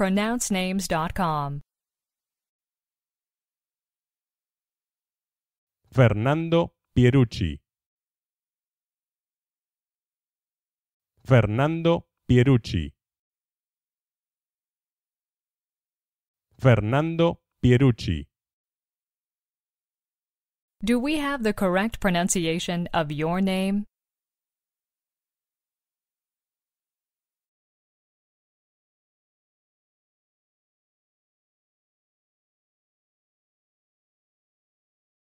pronouncenames.com. Fernando Pierucci. Fernando Pierucci. Fernando Pierucci. Do we have the correct pronunciation of your name?